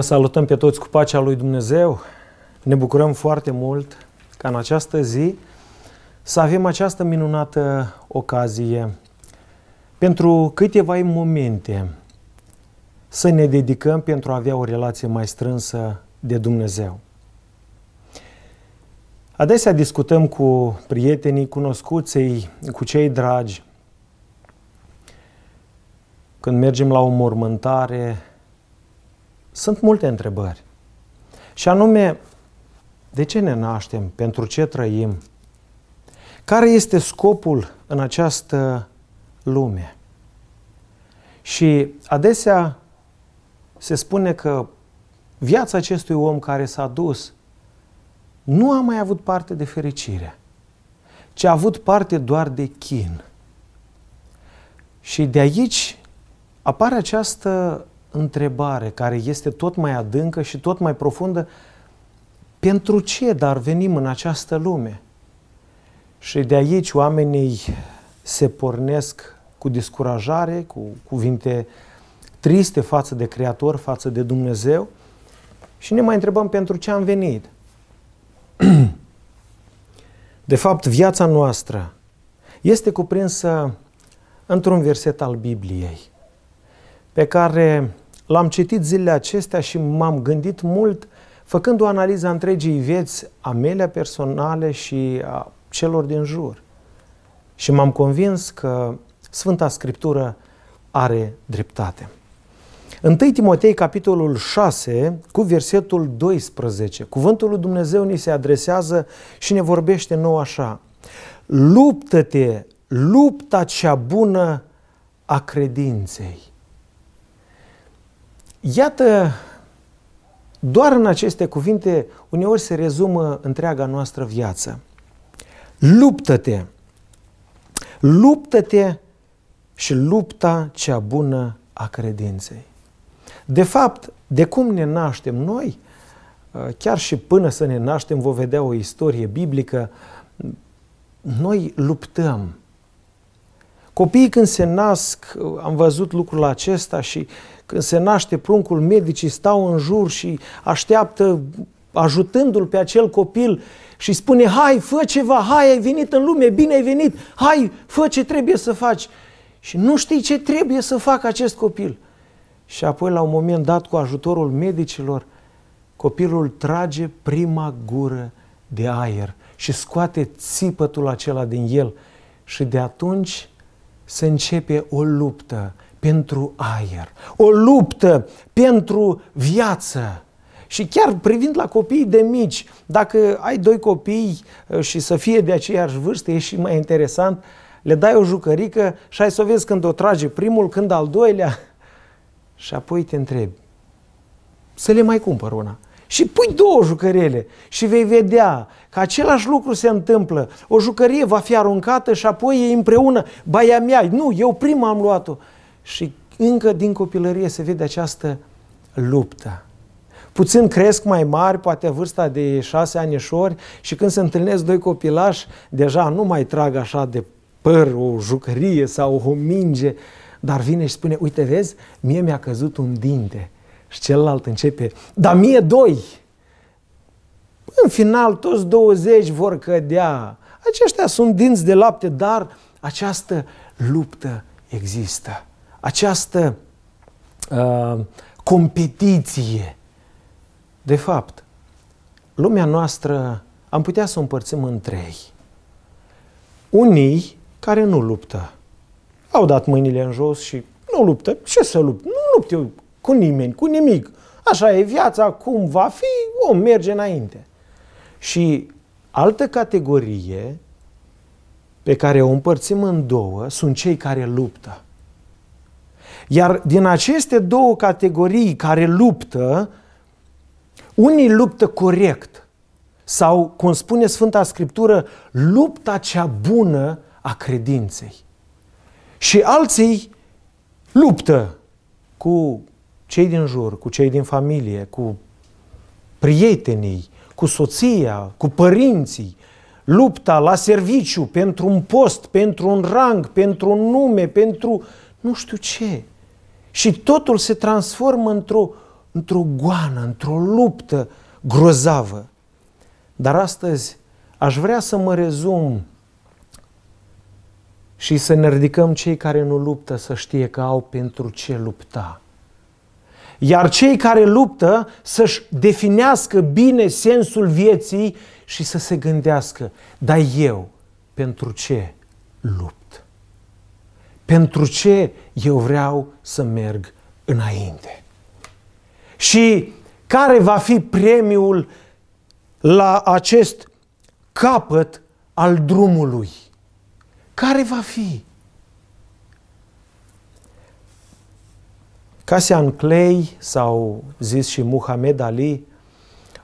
Vă salutăm pe toți cu pacea lui Dumnezeu. Ne bucurăm foarte mult ca în această zi să avem această minunată ocazie pentru câteva momente să ne dedicăm pentru a avea o relație mai strânsă de Dumnezeu. Adesea discutăm cu prietenii, cunoscuții, cu cei dragi. Când mergem la o mormântare, sunt multe întrebări. Și anume, de ce ne naștem? Pentru ce trăim? Care este scopul în această lume? Și adesea se spune că viața acestui om care s-a dus nu a mai avut parte de fericire, ci a avut parte doar de chin. Și de aici apare această întrebare care este tot mai adâncă și tot mai profundă. Pentru ce dar venim în această lume? Și de aici oamenii se pornesc cu descurajare, cu cuvinte triste față de Creator, față de Dumnezeu și ne mai întrebăm pentru ce am venit. De fapt, viața noastră este cuprinsă într-un verset al Bibliei pe care l-am citit zilele acestea și m-am gândit mult, făcând o analiză a întregii vieți, a mele personale și a celor din jur. Și m-am convins că Sfânta Scriptură are dreptate. 1 Timotei, capitolul 6, cu versetul 12, cuvântul lui Dumnezeu ni se adresează și ne vorbește nou așa. Luptă-te, lupta cea bună a credinței. Iată, doar în aceste cuvinte, uneori se rezumă întreaga noastră viață. Luptă-te! Luptă-te și lupta cea bună a credinței. De fapt, de cum ne naștem noi, chiar și până să ne naștem, vom vedea o istorie biblică, noi luptăm. Copiii când se nasc, am văzut lucrul acesta și când se naște pruncul, medicii stau în jur și așteaptă ajutându-l pe acel copil și spune, hai, fă ceva, hai, ai venit în lume, bine ai venit, hai, fă ce trebuie să faci. Și nu știi ce trebuie să facă acest copil. Și apoi, la un moment dat, cu ajutorul medicilor, copilul trage prima gură de aer și scoate țipătul acela din el. Și de atunci se începe o luptă pentru aer, o luptă pentru viață. Și chiar privind la copiii de mici, dacă ai doi copii uh, și să fie de aceeași vârstă, e și mai interesant, le dai o jucărică și ai să o vezi când o trage primul, când al doilea. Și apoi te întrebi, să le mai cumpăr una. Și pui două jucărele și vei vedea că același lucru se întâmplă. O jucărie va fi aruncată și apoi e împreună. Baia mea, nu, eu prima am luat-o. Și încă din copilărie se vede această luptă. Puțin cresc mai mari, poate vârsta de șase anișori și când se întâlnesc doi copilași, deja nu mai trag așa de păr o jucărie sau o minge, dar vine și spune, uite vezi, mie mi-a căzut un dinte. Și celălalt începe, dar mie doi. În final, toți 20 vor cădea. Aceștia sunt dinți de lapte, dar această luptă există această uh, competiție. De fapt, lumea noastră am putea să o împărțim în trei. Unii care nu luptă. Au dat mâinile în jos și nu luptă. Ce să lupt? Nu lupt eu cu nimeni, cu nimic. Așa e viața, cum va fi, o merge înainte. Și altă categorie pe care o împărțim în două sunt cei care luptă. Iar din aceste două categorii care luptă, unii luptă corect sau, cum spune Sfânta Scriptură, lupta cea bună a credinței. Și alții luptă cu cei din jur, cu cei din familie, cu prietenii, cu soția, cu părinții, lupta la serviciu, pentru un post, pentru un rang, pentru un nume, pentru uh, nu știu ce. Și totul se transformă într-o, într goană, într-o luptă grozavă. Dar astăzi aș vrea să mă rezum și să ne ridicăm cei care nu luptă să știe că au pentru ce lupta. Iar cei care luptă să-și definească bine sensul vieții și să se gândească, dar eu pentru ce lupt? pentru ce eu vreau să merg înainte. Și care va fi premiul la acest capăt al drumului? Care va fi? Casian Clay sau zis și Muhammad Ali,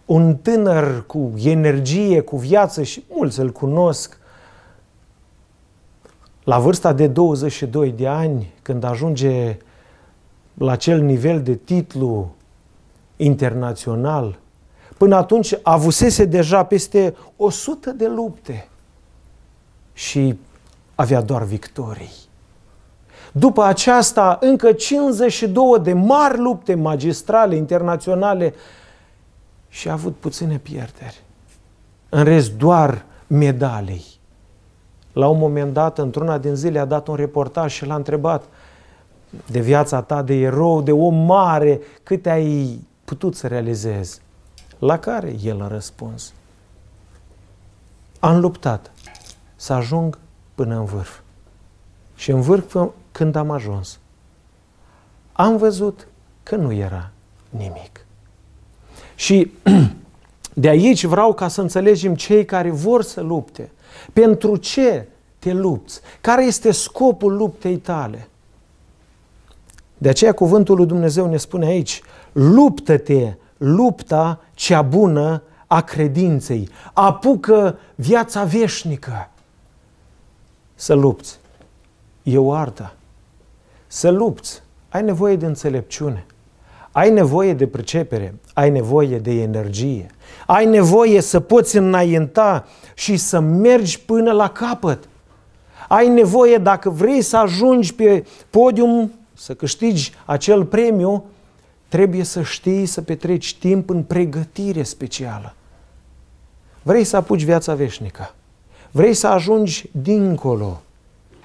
un tânăr cu energie, cu viață și mulți îl cunosc, la vârsta de 22 de ani, când ajunge la acel nivel de titlu internațional, până atunci avusese deja peste 100 de lupte și avea doar victorii. După aceasta, încă 52 de mari lupte magistrale, internaționale și a avut puține pierderi. În rest, doar medalii. La un moment dat, într-una din zile, a dat un reportaj și l-a întrebat de viața ta de erou, de om mare, cât ai putut să realizezi? La care el a răspuns. Am luptat să ajung până în vârf. Și în vârf când am ajuns. Am văzut că nu era nimic. Și de aici vreau ca să înțelegem cei care vor să lupte pentru ce te lupți? Care este scopul luptei tale? De aceea cuvântul lui Dumnezeu ne spune aici, luptă-te lupta cea bună a credinței, apucă viața veșnică să lupți. E o artă. Să lupți. Ai nevoie de înțelepciune. Ai nevoie de pricepere, ai nevoie de energie, ai nevoie să poți înainta și să mergi până la capăt. Ai nevoie, dacă vrei să ajungi pe podium, să câștigi acel premiu, trebuie să știi să petreci timp în pregătire specială. Vrei să apuci viața veșnică. Vrei să ajungi dincolo.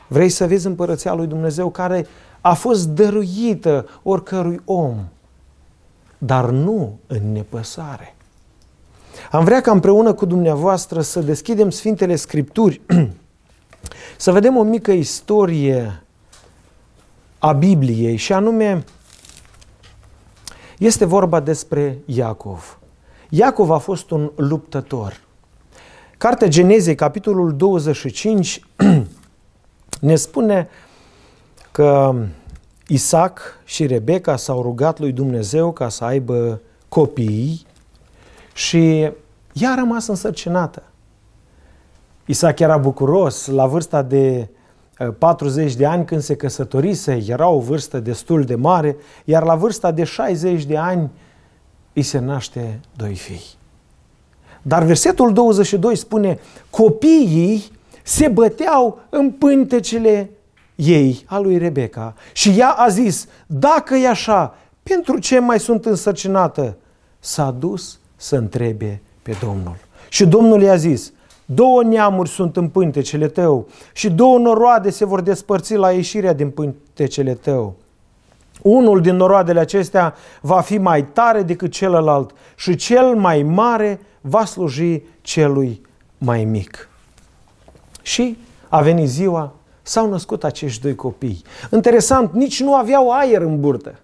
Vrei să vezi împărăția lui Dumnezeu care a fost dăruită oricărui om dar nu în nepăsare. Am vrea ca împreună cu dumneavoastră să deschidem Sfintele Scripturi, să vedem o mică istorie a Bibliei și anume este vorba despre Iacov. Iacov a fost un luptător. Cartea Genezei, capitolul 25, ne spune că Isaac și Rebecca s-au rugat lui Dumnezeu ca să aibă copii și ea a rămas însărcinată. Isaac era bucuros la vârsta de 40 ă, de ani când se căsătorise, era o vârstă destul de mare, iar la vârsta de 60 de ani îi se naște doi fii. Dar versetul 22 spune, copiii se băteau în pântecele ei, a lui Rebecca. Și ea a zis, dacă e așa, pentru ce mai sunt însărcinată? S-a dus să întrebe pe Domnul. Și Domnul i-a zis, două neamuri sunt în pântecele tău și două noroade se vor despărți la ieșirea din pântecele tău. Unul din noroadele acestea va fi mai tare decât celălalt și cel mai mare va sluji celui mai mic. Și a venit ziua s-au născut acești doi copii. Interesant, nici nu aveau aer în burtă,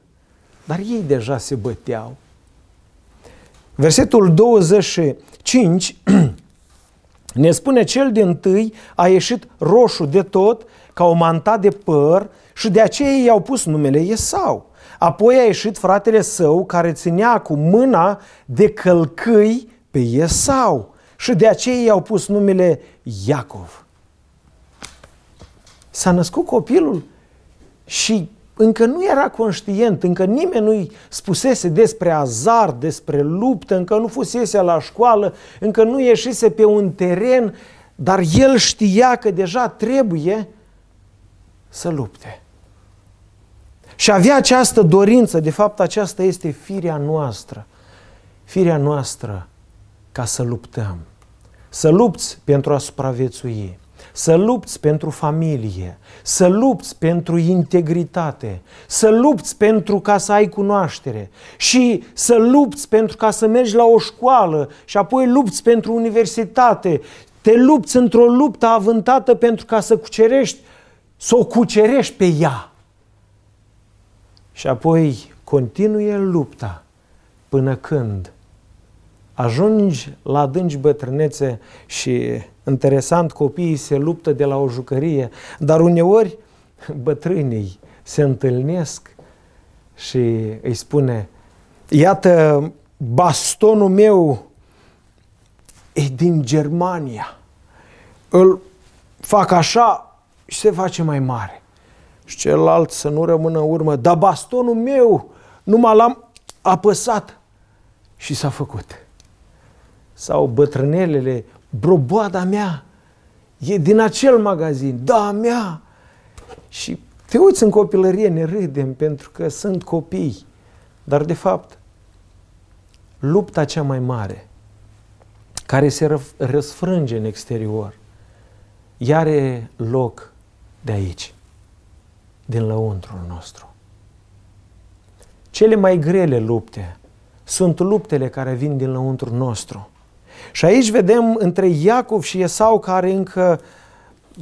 dar ei deja se băteau. Versetul 25 ne spune cel din tâi a ieșit roșu de tot ca o manta de păr și de aceea i-au pus numele Esau. Apoi a ieșit fratele său care ținea cu mâna de călcâi pe Esau și de aceea i-au pus numele Iacov. S-a născut copilul și încă nu era conștient, încă nimeni nu-i spusese despre azar, despre luptă, încă nu fusese la școală, încă nu ieșise pe un teren, dar el știa că deja trebuie să lupte. Și avea această dorință, de fapt aceasta este firea noastră, firea noastră ca să luptăm, să lupți pentru a supraviețui să lupți pentru familie, să lupți pentru integritate, să lupți pentru ca să ai cunoaștere și să lupți pentru ca să mergi la o școală și apoi lupți pentru universitate, te lupți într-o luptă avântată pentru ca să cucerești, să o cucerești pe ea. Și apoi continuie lupta până când ajungi la adânci bătrânețe și Interesant, copiii se luptă de la o jucărie, dar uneori bătrânii se întâlnesc și îi spune, iată, bastonul meu e din Germania. Îl fac așa și se face mai mare. Și celălalt să nu rămână în urmă. Dar bastonul meu numai l-am apăsat și s-a făcut. Sau bătrânelele broboada mea e din acel magazin, da, mea. Și te uiți în copilărie, ne râdem pentru că sunt copii. Dar, de fapt, lupta cea mai mare, care se răsfrânge în exterior, are loc de aici, din lăuntrul nostru. Cele mai grele lupte sunt luptele care vin din lăuntrul nostru. Și aici vedem între Iacov și Esau care încă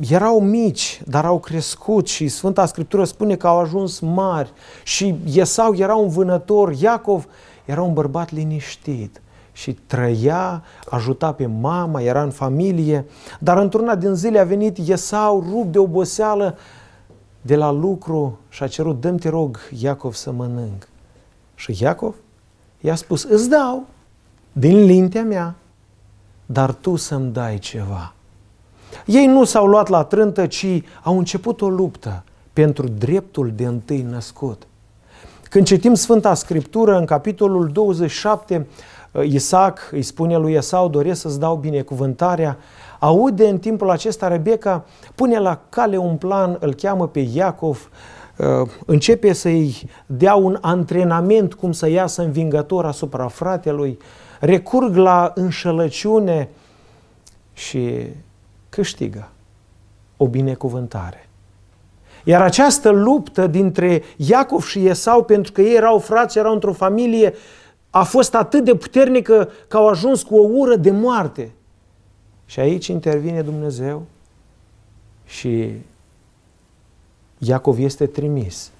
erau mici, dar au crescut și Sfânta Scriptură spune că au ajuns mari și Esau era un vânător, Iacov era un bărbat liniștit și trăia, ajuta pe mama, era în familie, dar într-una din zile a venit Esau rupt de oboseală de la lucru și a cerut, dă te rog, Iacov să mănânc. Și Iacov i-a spus, îți dau din lintea mea, dar tu să-mi dai ceva. Ei nu s-au luat la trântă, ci au început o luptă pentru dreptul de întâi născut. Când citim Sfânta Scriptură, în capitolul 27, Isaac îi spune lui Esau, doresc să-ți dau binecuvântarea, aude în timpul acesta Rebecca, pune la cale un plan, îl cheamă pe Iacov, uh, începe să-i dea un antrenament cum să iasă învingător asupra fratelui, recurg la înșelăciune și câștigă o binecuvântare. Iar această luptă dintre Iacov și Esau, pentru că ei erau frați, erau într-o familie, a fost atât de puternică că au ajuns cu o ură de moarte. Și aici intervine Dumnezeu și Iacov este trimis.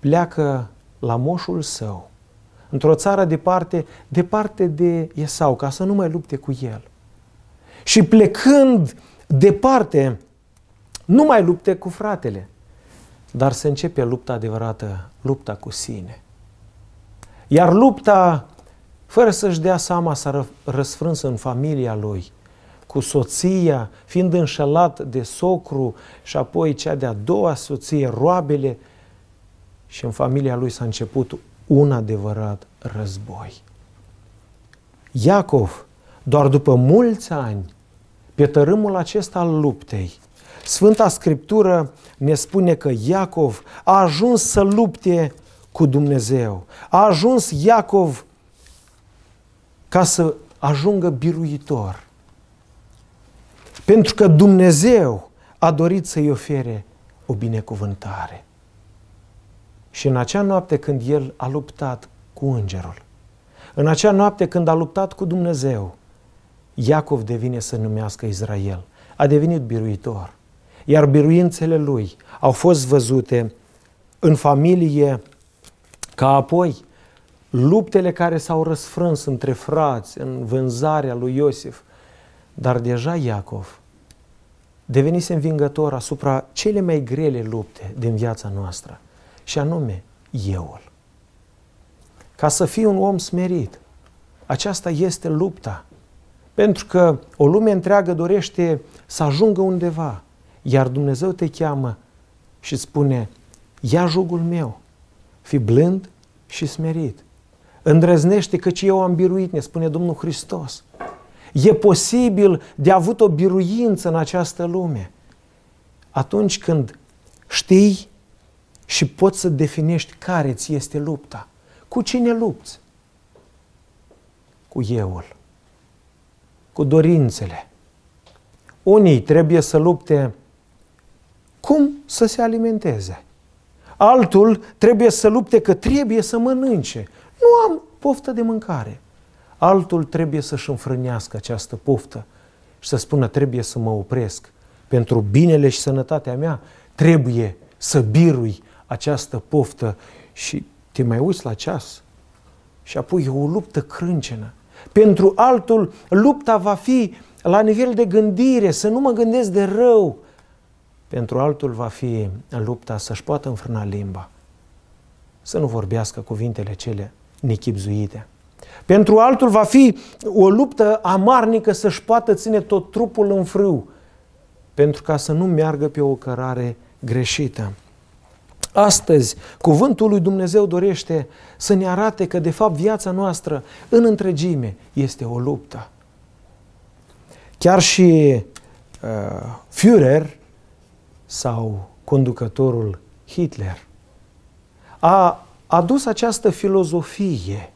Pleacă la moșul său într-o țară departe, departe de Esau, ca să nu mai lupte cu el. Și plecând departe, nu mai lupte cu fratele, dar se începe lupta adevărată, lupta cu sine. Iar lupta, fără să-și dea seama, s-a răsfrâns în familia lui, cu soția, fiind înșelat de socru și apoi cea de-a doua soție, roabele, și în familia lui s-a început un adevărat război. Iacov, doar după mulți ani, pe tărâmul acesta al luptei, Sfânta Scriptură ne spune că Iacov a ajuns să lupte cu Dumnezeu. A ajuns Iacov ca să ajungă biruitor. Pentru că Dumnezeu a dorit să-i ofere o binecuvântare. Și în acea noapte când el a luptat cu îngerul, în acea noapte când a luptat cu Dumnezeu, Iacov devine să numească Israel. A devenit biruitor. Iar biruințele lui au fost văzute în familie ca apoi luptele care s-au răsfrâns între frați, în vânzarea lui Iosif. Dar deja Iacov devenise învingător asupra cele mai grele lupte din viața noastră și anume euul. Ca să fii un om smerit, aceasta este lupta. Pentru că o lume întreagă dorește să ajungă undeva, iar Dumnezeu te cheamă și spune, ia jugul meu, fi blând și smerit. Îndrăznește căci eu am biruit, ne spune Domnul Hristos. E posibil de avut o biruință în această lume. Atunci când știi și poți să definești care ți este lupta. Cu cine lupți? Cu euul, cu dorințele. Unii trebuie să lupte cum să se alimenteze. Altul trebuie să lupte că trebuie să mănânce. Nu am poftă de mâncare. Altul trebuie să-și înfrânească această poftă și să spună trebuie să mă opresc. Pentru binele și sănătatea mea trebuie să birui această poftă și te mai uiți la ceas și apoi e o luptă crâncenă. Pentru altul, lupta va fi la nivel de gândire, să nu mă gândesc de rău. Pentru altul va fi lupta să-și poată înfrâna limba, să nu vorbească cuvintele cele nechipzuite. Pentru altul va fi o luptă amarnică să-și poată ține tot trupul în frâu, pentru ca să nu meargă pe o cărare greșită. Astăzi, cuvântul lui Dumnezeu dorește să ne arate că, de fapt, viața noastră în întregime este o luptă. Chiar și uh, Führer sau conducătorul Hitler a adus această filozofie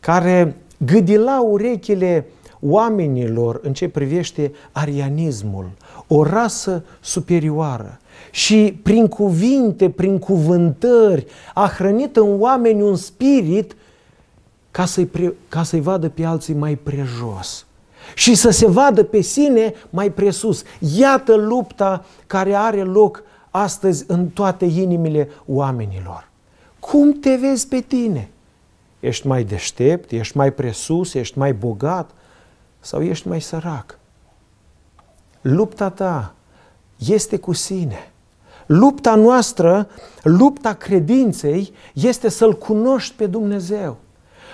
care gâdila urechile uh, oamenilor în ce privește arianismul, o rasă superioară și prin cuvinte, prin cuvântări a hrănit în oameni un spirit ca să-i, pre, ca să-i vadă pe alții mai prejos și să se vadă pe sine mai presus. Iată lupta care are loc astăzi în toate inimile oamenilor. Cum te vezi pe tine? Ești mai deștept, ești mai presus, ești mai bogat, sau ești mai sărac. Lupta ta este cu sine. Lupta noastră, lupta credinței, este să-L cunoști pe Dumnezeu.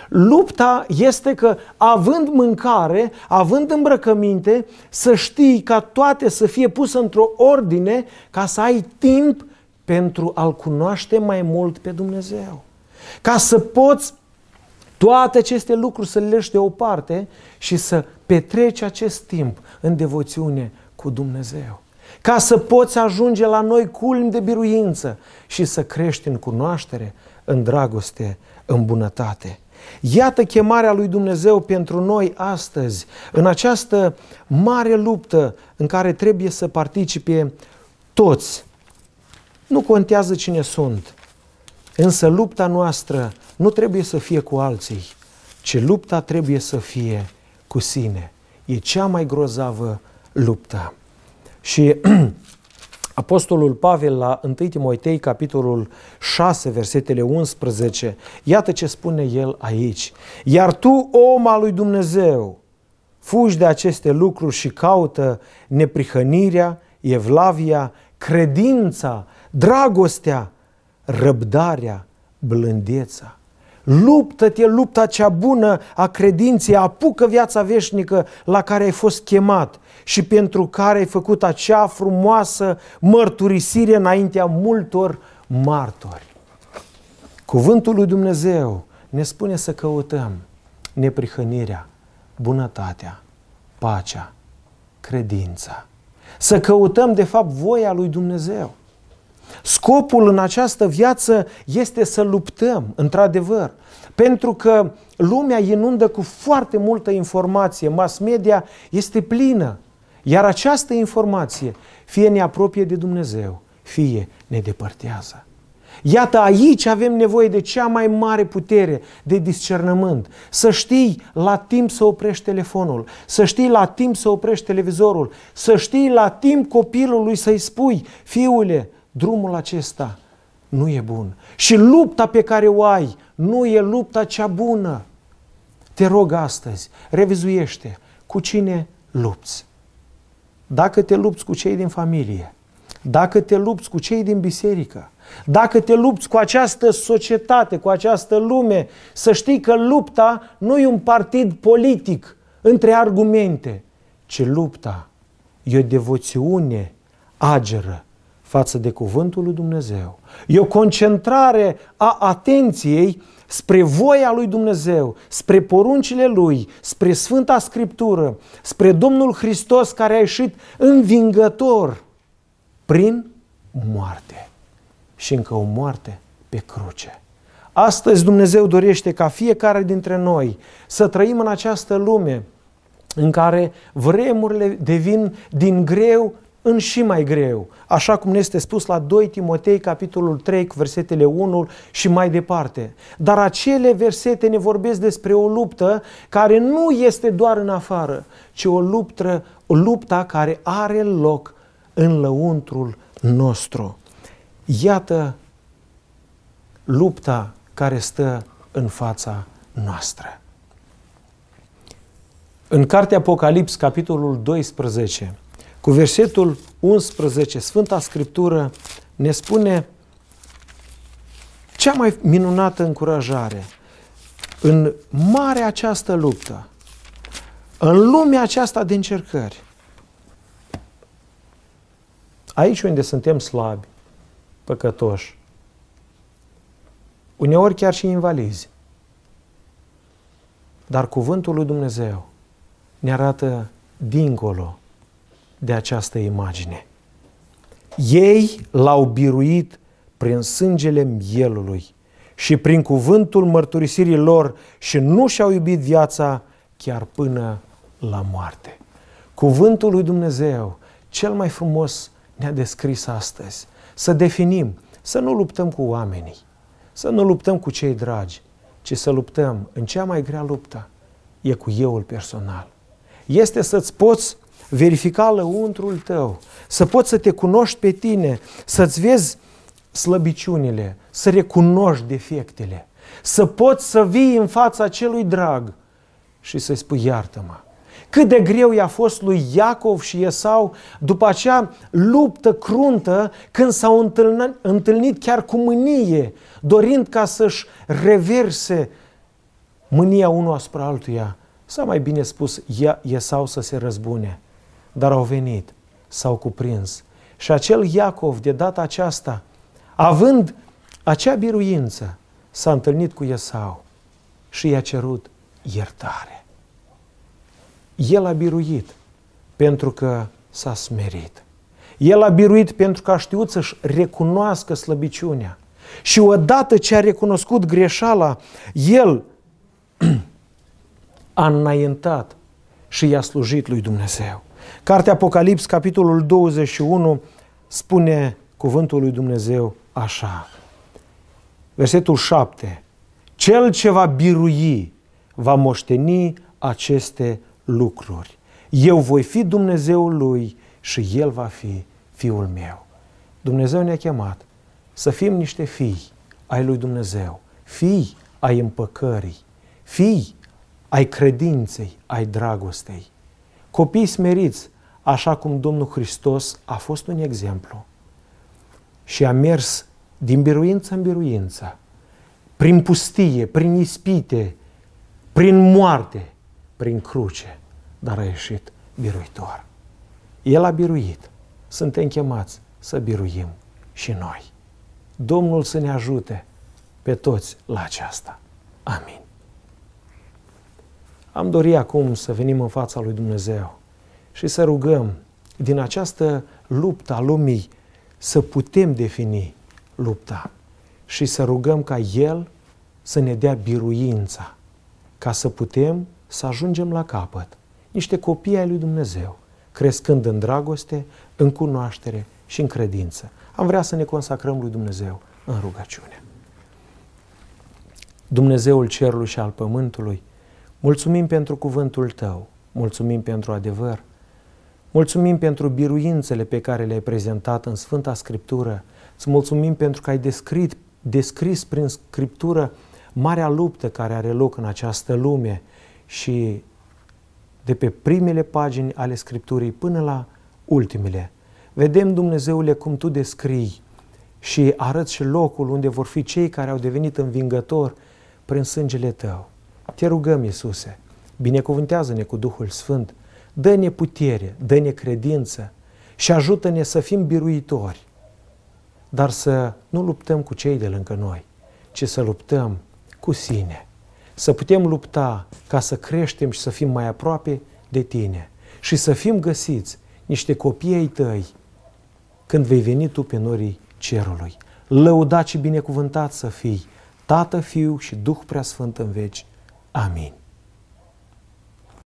Lupta este că, având mâncare, având îmbrăcăminte, să știi ca toate să fie pusă într-o ordine ca să ai timp pentru a-L cunoaște mai mult pe Dumnezeu. Ca să poți toate aceste lucruri să le lești deoparte și să petreci acest timp în devoțiune cu Dumnezeu. Ca să poți ajunge la noi culmi de biruință și să crești în cunoaștere, în dragoste, în bunătate. Iată chemarea lui Dumnezeu pentru noi astăzi, în această mare luptă în care trebuie să participe toți. Nu contează cine sunt, însă lupta noastră nu trebuie să fie cu alții, ci lupta trebuie să fie cu sine. E cea mai grozavă luptă. Și Apostolul Pavel la 1 Timotei, capitolul 6, versetele 11, iată ce spune el aici. Iar tu, om al lui Dumnezeu, fugi de aceste lucruri și caută neprihănirea, evlavia, credința, dragostea, răbdarea, blândeța. Luptă-te lupta cea bună a credinței, apucă viața veșnică la care ai fost chemat și pentru care ai făcut acea frumoasă mărturisire înaintea multor martori. Cuvântul lui Dumnezeu ne spune să căutăm neprihănirea, bunătatea, pacea, credința. Să căutăm, de fapt, voia lui Dumnezeu. Scopul în această viață este să luptăm, într-adevăr, pentru că lumea inundă cu foarte multă informație, mass media este plină, iar această informație fie ne apropie de Dumnezeu, fie ne depărtează. Iată, aici avem nevoie de cea mai mare putere de discernământ. Să știi la timp să oprești telefonul, să știi la timp să oprești televizorul, să știi la timp copilului să-i spui, fiule, drumul acesta nu e bun. Și lupta pe care o ai nu e lupta cea bună. Te rog astăzi, revizuiește cu cine lupți. Dacă te lupți cu cei din familie, dacă te lupți cu cei din biserică, dacă te lupți cu această societate, cu această lume, să știi că lupta nu e un partid politic între argumente, ci lupta e o devoțiune ageră față de cuvântul lui Dumnezeu. E o concentrare a atenției spre voia lui Dumnezeu, spre poruncile lui, spre Sfânta Scriptură, spre Domnul Hristos care a ieșit învingător prin moarte. Și încă o moarte pe cruce. Astăzi Dumnezeu dorește ca fiecare dintre noi să trăim în această lume în care vremurile devin din greu în și mai greu, așa cum ne este spus la 2 Timotei, capitolul 3, cu versetele 1 și mai departe. Dar acele versete ne vorbesc despre o luptă care nu este doar în afară, ci o luptă, o lupta care are loc în lăuntrul nostru. Iată lupta care stă în fața noastră. În cartea Apocalips, capitolul 12, cu versetul 11, Sfânta Scriptură ne spune cea mai minunată încurajare în marea această luptă, în lumea aceasta de încercări. Aici unde suntem slabi, păcătoși, uneori chiar și invalizi. Dar cuvântul lui Dumnezeu ne arată dincolo de această imagine. Ei l-au biruit prin sângele mielului și prin cuvântul mărturisirii lor și nu și-au iubit viața chiar până la moarte. Cuvântul lui Dumnezeu, cel mai frumos, ne-a descris astăzi. Să definim, să nu luptăm cu oamenii, să nu luptăm cu cei dragi, ci să luptăm în cea mai grea luptă, e cu euul personal. Este să-ți poți verifica lăuntrul tău, să poți să te cunoști pe tine, să-ți vezi slăbiciunile, să recunoști defectele, să poți să vii în fața celui drag și să-i spui iartă-mă. Cât de greu i-a fost lui Iacov și Esau după acea luptă cruntă când s-au întâlnit chiar cu mânie, dorind ca să-și reverse mânia unul asupra altuia. Sau mai bine spus, Esau să se răzbune dar au venit, s-au cuprins. Și acel Iacov, de data aceasta, având acea biruință, s-a întâlnit cu Esau și i-a cerut iertare. El a biruit pentru că s-a smerit. El a biruit pentru că a știut să-și recunoască slăbiciunea. Și odată ce a recunoscut greșeala, el a înaintat și i-a slujit lui Dumnezeu. Cartea Apocalips, capitolul 21, spune cuvântul lui Dumnezeu așa. Versetul 7. Cel ce va birui va moșteni aceste lucruri. Eu voi fi Dumnezeul lui și el va fi fiul meu. Dumnezeu ne-a chemat să fim niște fii ai lui Dumnezeu, fii ai împăcării, fii ai credinței, ai dragostei. Copii smeriți, așa cum Domnul Hristos a fost un exemplu și a mers din biruință în biruință, prin pustie, prin ispite, prin moarte, prin cruce, dar a ieșit biruitor. El a biruit. Suntem chemați să biruim și noi. Domnul să ne ajute pe toți la aceasta. Amin. Am dorit acum să venim în fața lui Dumnezeu și să rugăm din această luptă a lumii să putem defini lupta și să rugăm ca El să ne dea biruința ca să putem să ajungem la capăt, niște copii ai lui Dumnezeu, crescând în dragoste, în cunoaștere și în credință. Am vrea să ne consacrăm lui Dumnezeu în rugăciune. Dumnezeul cerului și al pământului, Mulțumim pentru cuvântul Tău, mulțumim pentru adevăr, mulțumim pentru biruințele pe care le-ai prezentat în Sfânta Scriptură, îți mulțumim pentru că ai descrit, descris prin Scriptură marea luptă care are loc în această lume și de pe primele pagini ale Scripturii până la ultimele. Vedem, Dumnezeule, cum Tu descrii și arăți și locul unde vor fi cei care au devenit învingători prin sângele Tău. Te rugăm, Iisuse, binecuvântează-ne cu Duhul Sfânt, dă-ne putere, dă-ne credință și ajută-ne să fim biruitori, dar să nu luptăm cu cei de lângă noi, ci să luptăm cu sine. Să putem lupta ca să creștem și să fim mai aproape de tine și să fim găsiți niște copii ai tăi când vei veni tu pe norii cerului. Lăudat și binecuvântat să fii, Tată, Fiu și Duh Preasfânt în veci. Amin.